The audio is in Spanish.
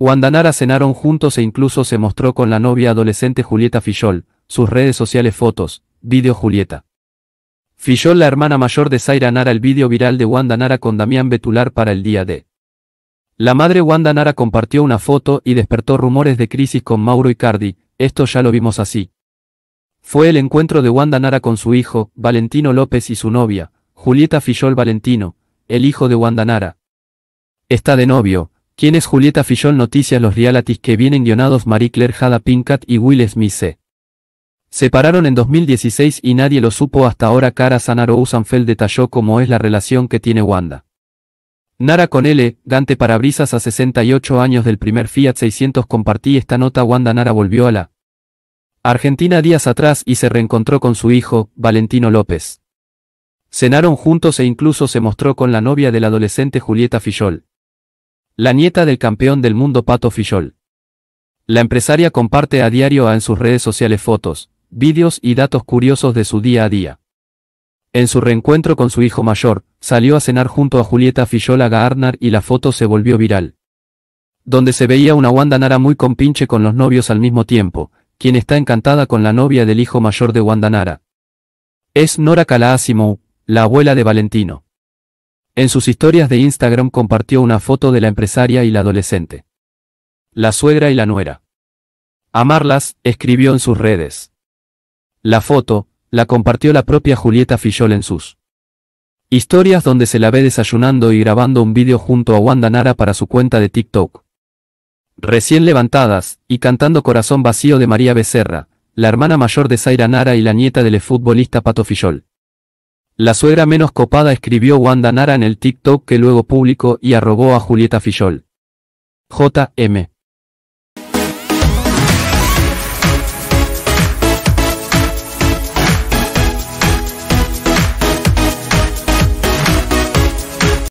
Nara cenaron juntos e incluso se mostró con la novia adolescente Julieta Fillol, sus redes sociales fotos, video Julieta. Fillol la hermana mayor de Zaira Nara el vídeo viral de Wanda Nara con Damián Betular para el día de. La madre Wanda Nara compartió una foto y despertó rumores de crisis con Mauro Icardi, esto ya lo vimos así. Fue el encuentro de Wanda Nara con su hijo, Valentino López y su novia, Julieta Fillol Valentino, el hijo de Wanda Nara. Está de novio, ¿Quién es Julieta Fillol? Noticias Los realities que vienen guionados Marie Claire Jada Pincat y Will Smith se separaron en 2016 y nadie lo supo hasta ahora. Cara Sanaro Usanfeld detalló cómo es la relación que tiene Wanda. Nara con L, Dante Parabrisas a 68 años del primer Fiat 600 compartí esta nota Wanda Nara volvió a la Argentina días atrás y se reencontró con su hijo, Valentino López. Cenaron juntos e incluso se mostró con la novia del adolescente Julieta Fillol. La nieta del campeón del mundo Pato Fillol. La empresaria comparte a diario en sus redes sociales fotos, vídeos y datos curiosos de su día a día. En su reencuentro con su hijo mayor, salió a cenar junto a Julieta Fillola Garnar y la foto se volvió viral. Donde se veía una Wanda Nara muy compinche con los novios al mismo tiempo, quien está encantada con la novia del hijo mayor de Wanda Nara. Es Nora Calaasimou, la abuela de Valentino. En sus historias de Instagram compartió una foto de la empresaria y la adolescente. La suegra y la nuera. Amarlas, escribió en sus redes. La foto, la compartió la propia Julieta Fillol en sus historias donde se la ve desayunando y grabando un vídeo junto a Wanda Nara para su cuenta de TikTok. Recién levantadas, y cantando Corazón Vacío de María Becerra, la hermana mayor de Zaira Nara y la nieta del futbolista Pato Fillol. La suegra menos copada escribió Wanda Nara en el TikTok que luego publicó y arrobó a Julieta Fillol. J.M.